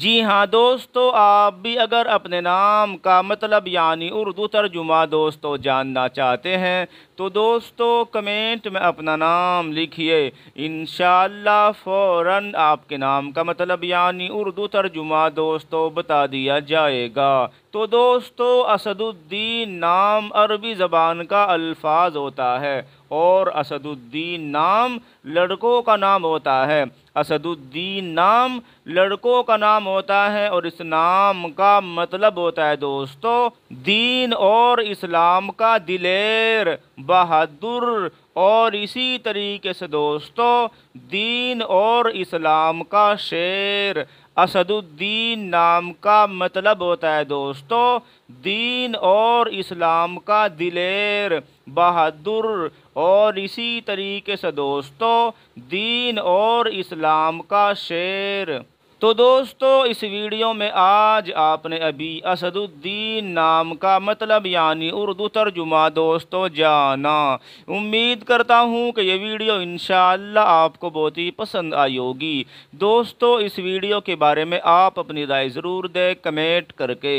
जी हाँ दोस्तों आप भी अगर अपने नाम का मतलब यानी उर्दू तर्जुमा दोस्तों जानना चाहते हैं तो दोस्तों कमेंट में अपना नाम लिखिए इन फौरन आपके नाम का मतलब यानी उर्दू तर्जुमा दोस्तों बता दिया जाएगा तो दोस्तों असदुद्दीन नाम अरबी ज़बान का अल्फाज होता है और असदुद्दीन नाम लड़कों का नाम होता है असदुद्दीन नाम लड़कों का नाम होता है और इस नाम का मतलब होता है दोस्तों दीन और इस्लाम का दिलेर बहादुर और इसी तरीके से दोस्तों दीन और इस्लाम का शेर असदुद्दीन नाम का मतलब होता है दोस्तों दीन और इस्लाम का दिलेर बहादुर और इसी तरीके से दोस्तों दीन और इस्लाम का शेर तो दोस्तों इस वीडियो में आज आपने अभी असदुद्दीन नाम का मतलब यानी उर्दू तर्जुमा दोस्तों जाना उम्मीद करता हूँ कि ये वीडियो इन आपको बहुत ही पसंद आई होगी दोस्तों इस वीडियो के बारे में आप अपनी राय ज़रूर दें कमेंट करके